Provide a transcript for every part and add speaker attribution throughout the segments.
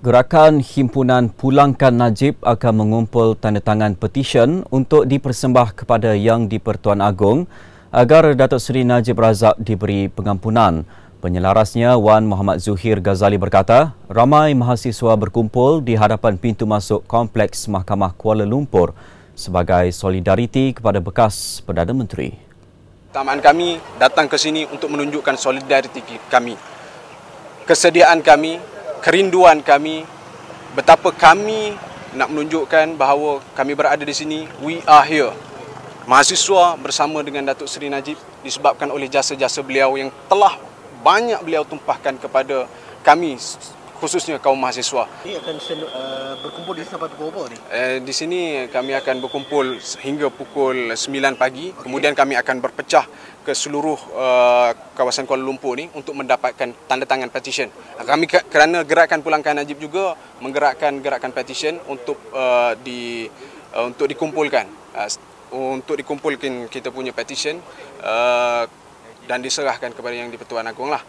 Speaker 1: Gerakan Himpunan Pulangkan Najib akan mengumpul tanda tangan petisyen untuk dipersembah kepada Yang di-Pertuan Agong agar Datuk Seri Najib Razak diberi pengampunan. Penyelarasnya Wan Muhammad Zuhir Ghazali berkata, ramai mahasiswa berkumpul di hadapan pintu masuk Kompleks Mahkamah Kuala Lumpur sebagai solidariti kepada bekas Perdana Menteri.
Speaker 2: Tamaan kami datang ke sini untuk menunjukkan solidariti kami. Kesediaan kami kerinduan kami betapa kami nak menunjukkan bahawa kami berada di sini we are here mahasiswa bersama dengan Datuk Seri Najib disebabkan oleh jasa-jasa beliau yang telah banyak beliau tumpahkan kepada kami khususnya kaum mahasiswa. Ini akan sen, uh, eh, berkumpul di sini sampai pukul ni? Uh, di sini kami akan berkumpul hingga pukul 9 pagi. Okay. Kemudian kami akan berpecah ke seluruh uh, kawasan Kuala Lumpur ni untuk mendapatkan tanda tangan petition. Ah, kami kerana gerakan pulangkan Najib juga menggerakkan gerakan petition untuk uh, di uh, untuk dikumpulkan uh, untuk dikumpulkan kita punya petition uh, dan diserahkan kepada yang di-Pertuan Agong lah.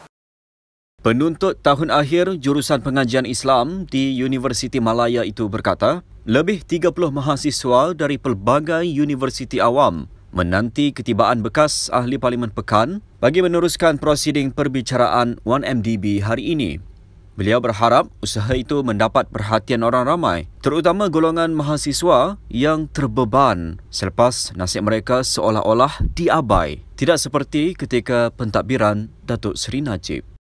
Speaker 1: Penuntut tahun akhir jurusan pengajian Islam di Universiti Malaya itu berkata, lebih 30 mahasiswa dari pelbagai universiti awam menanti ketibaan bekas ahli parlimen pekan bagi meneruskan prosiding perbicaraan 1MDB hari ini. Beliau berharap usaha itu mendapat perhatian orang ramai, terutama golongan mahasiswa yang terbeban selepas nasib mereka seolah-olah diabai, tidak seperti ketika pentadbiran Datuk Seri Najib.